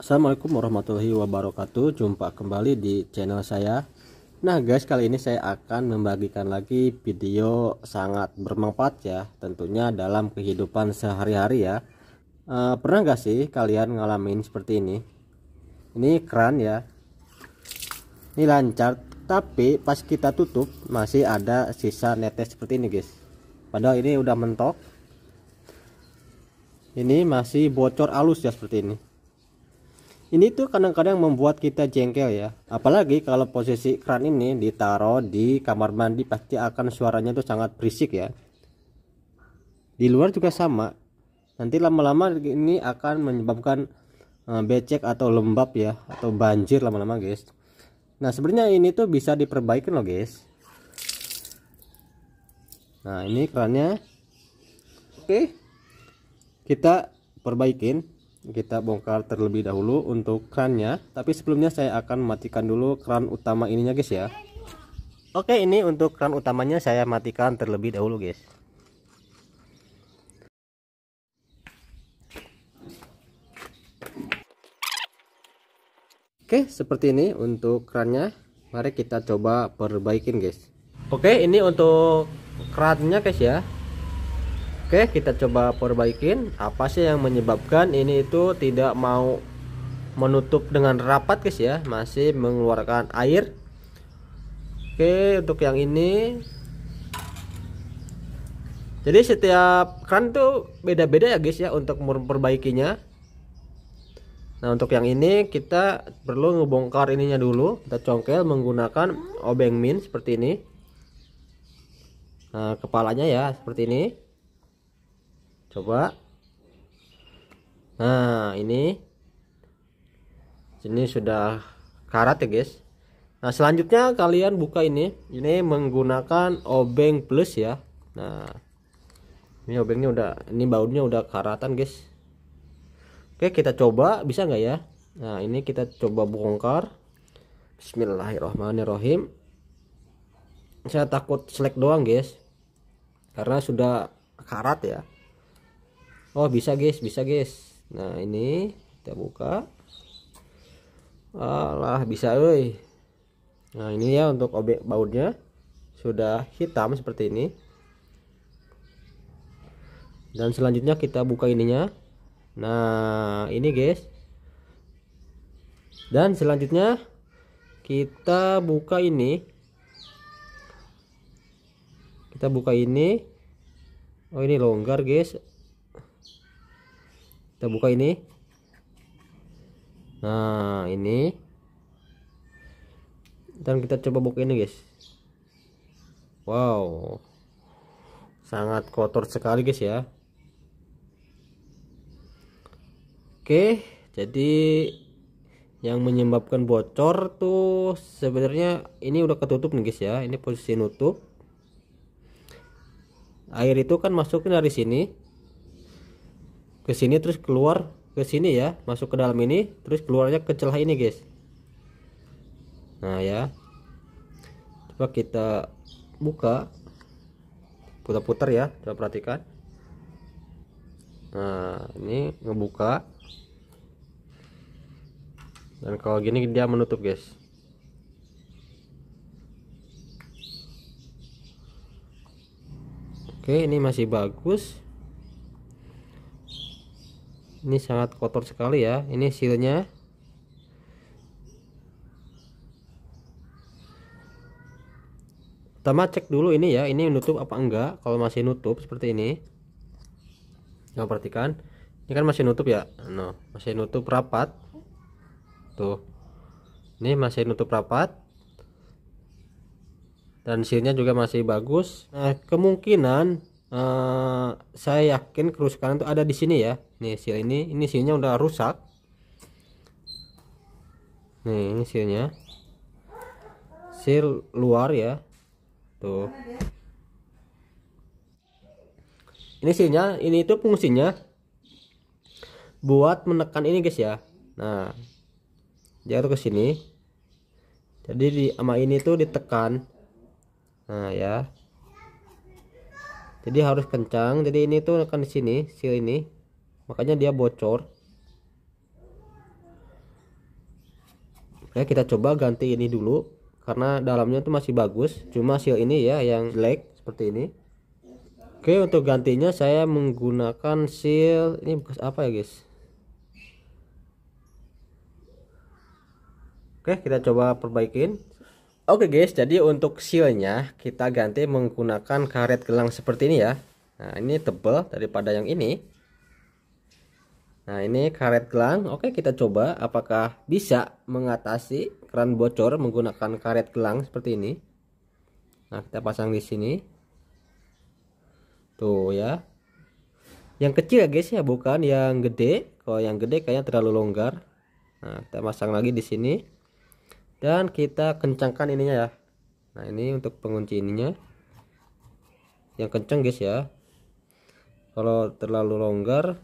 Assalamualaikum warahmatullahi wabarakatuh Jumpa kembali di channel saya Nah guys kali ini saya akan membagikan lagi video sangat bermanfaat ya Tentunya dalam kehidupan sehari-hari ya e, Pernah gak sih kalian ngalamin seperti ini Ini keran ya Ini lancar Tapi pas kita tutup masih ada sisa netes seperti ini guys Padahal ini udah mentok Ini masih bocor alus ya seperti ini ini tuh kadang-kadang membuat kita jengkel ya apalagi kalau posisi kran ini ditaruh di kamar mandi pasti akan suaranya tuh sangat berisik ya di luar juga sama nanti lama-lama ini akan menyebabkan eh, becek atau lembab ya atau banjir lama-lama guys nah sebenarnya ini tuh bisa diperbaiki loh guys nah ini kerannya oke kita perbaikin kita bongkar terlebih dahulu untuk krannya tapi sebelumnya saya akan matikan dulu kran utama ininya guys ya oke ini untuk kran utamanya saya matikan terlebih dahulu guys oke seperti ini untuk krannya mari kita coba perbaikin guys oke ini untuk krannya guys ya Oke, kita coba perbaikin apa sih yang menyebabkan ini itu tidak mau menutup dengan rapat guys ya, masih mengeluarkan air. Oke, untuk yang ini jadi setiap kran tuh beda-beda ya guys ya untuk memperbaikinya. Nah, untuk yang ini kita perlu ngebongkar ininya dulu, kita congkel menggunakan obeng min seperti ini. Nah, kepalanya ya seperti ini coba nah ini ini sudah karat ya guys nah selanjutnya kalian buka ini ini menggunakan obeng plus ya nah ini obengnya udah ini bautnya udah karatan guys oke kita coba bisa nggak ya nah ini kita coba bongkar bismillahirrohmanirrohim saya takut selek doang guys karena sudah karat ya oh bisa guys bisa guys nah ini kita buka alah bisa loh. nah ini ya untuk obek bautnya sudah hitam seperti ini dan selanjutnya kita buka ininya nah ini guys dan selanjutnya kita buka ini kita buka ini oh ini longgar guys kita buka ini nah ini dan kita coba buka ini guys wow sangat kotor sekali guys ya oke jadi yang menyebabkan bocor tuh sebenarnya ini udah ketutup nih guys ya ini posisi nutup air itu kan masuknya dari sini ke sini terus keluar ke sini ya masuk ke dalam ini terus keluarnya ke celah ini guys nah ya coba kita buka putar-putar ya coba perhatikan nah ini ngebuka dan kalau gini dia menutup guys oke ini masih bagus ini sangat kotor sekali ya ini sealnya pertama cek dulu ini ya ini nutup apa enggak kalau masih nutup seperti ini yang perhatikan ini kan masih nutup ya no masih nutup rapat tuh ini masih nutup rapat dan sealnya juga masih bagus nah kemungkinan uh, saya yakin kerusakan itu ada di sini ya nih seal ini ini sealnya udah rusak nih ini sealnya seal luar ya tuh ini sealnya ini itu fungsinya buat menekan ini guys ya nah jatuh ke sini jadi di ama ini tuh ditekan nah ya jadi harus kencang jadi ini tuh akan di sini seal ini makanya dia bocor ya kita coba ganti ini dulu karena dalamnya tuh masih bagus cuma seal ini ya yang jelek seperti ini oke untuk gantinya saya menggunakan seal ini bekas apa ya guys oke kita coba perbaikin Oke guys, jadi untuk sealnya kita ganti menggunakan karet gelang seperti ini ya. Nah ini tebal daripada yang ini. Nah ini karet gelang. Oke kita coba apakah bisa mengatasi keran bocor menggunakan karet gelang seperti ini. Nah kita pasang di sini. Tuh ya. Yang kecil ya guys ya, bukan yang gede. Kalau yang gede kayaknya terlalu longgar. Nah kita pasang lagi di sini dan kita kencangkan ininya ya nah ini untuk pengunci ininya yang kenceng guys ya kalau terlalu longgar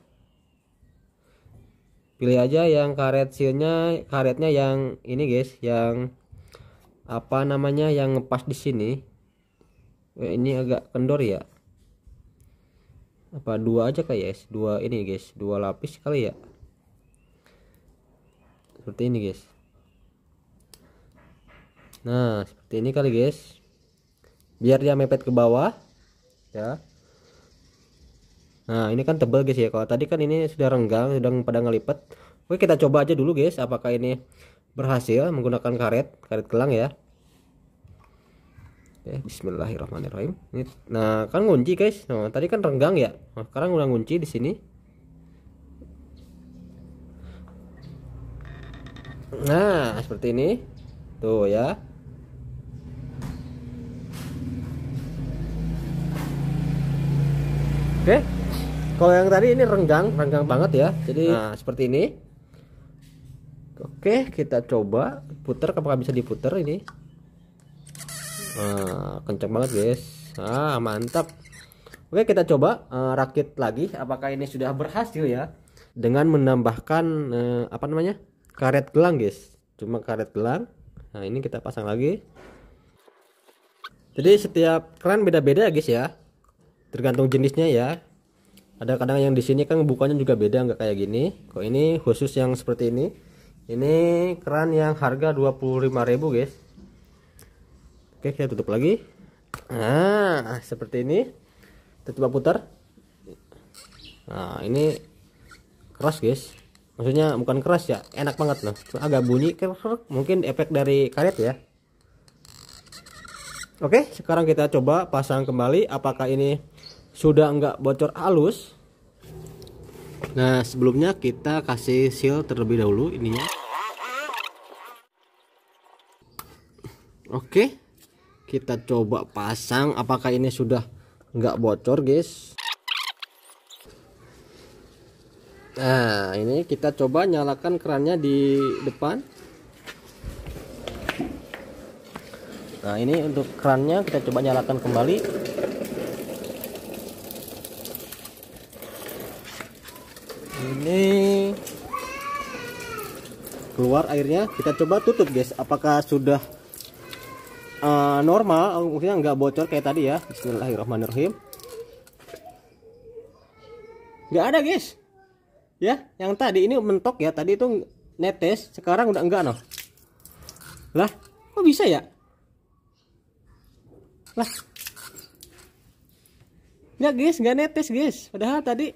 pilih aja yang karet sealnya karetnya yang ini guys yang apa namanya yang ngepas di sini eh, ini agak kendor ya apa dua aja kayak guys dua ini guys dua lapis kali ya seperti ini guys nah seperti ini kali guys biar dia mepet ke bawah ya nah ini kan tebal guys ya kalau tadi kan ini sudah renggang sudah pada ngelipet oke kita coba aja dulu guys apakah ini berhasil menggunakan karet karet gelang ya Oke, Bismillahirrahmanirrahim. Ini, nah, kan ngunci guys. Nah, tadi kan renggang ya. Nah, sekarang udah ngunci di sini. Nah, seperti ini. Tuh ya. Oke. Okay. Kalau yang tadi ini renggang, renggang banget ya. Jadi nah, seperti ini. Oke, okay, kita coba putar apakah bisa diputar ini. Nah, kencang banget, guys. Ah, mantap. Oke, okay, kita coba uh, rakit lagi apakah ini sudah berhasil ya dengan menambahkan uh, apa namanya? karet gelang, guys. Cuma karet gelang. Nah, ini kita pasang lagi. Jadi setiap keran beda-beda guys ya tergantung jenisnya ya ada kadang yang di sini kan bukanya juga beda nggak kayak gini kok ini khusus yang seperti ini ini keran yang harga 25.000 guys oke kita tutup lagi nah seperti ini kita coba putar nah ini keras guys maksudnya bukan keras ya enak banget loh Cuma agak bunyi mungkin efek dari karet ya oke sekarang kita coba pasang kembali apakah ini sudah enggak bocor halus nah sebelumnya kita kasih seal terlebih dahulu ininya oke kita coba pasang apakah ini sudah enggak bocor guys nah ini kita coba nyalakan kerannya di depan nah ini untuk kerannya kita coba nyalakan kembali keluar airnya kita coba tutup guys apakah sudah uh, normal maksudnya nggak bocor kayak tadi ya Bismillahirrahmanirrahim nggak ada guys ya yang tadi ini mentok ya tadi itu netes sekarang udah enggak noh lah kok bisa ya lah nggak guys nggak netes guys padahal tadi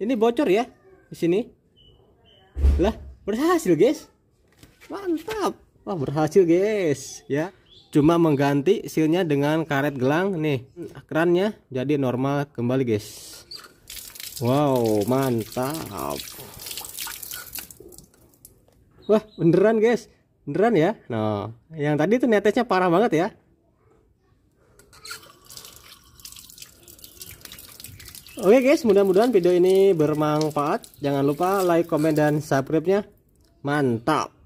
ini bocor ya di sini lah berhasil guys mantap wah berhasil guys ya cuma mengganti silnya dengan karet gelang nih kerannya jadi normal kembali guys wow mantap wah beneran guys beneran ya nah yang tadi tuh netesnya parah banget ya Oke guys, mudah-mudahan video ini bermanfaat. Jangan lupa like, komen, dan subscribe-nya. Mantap!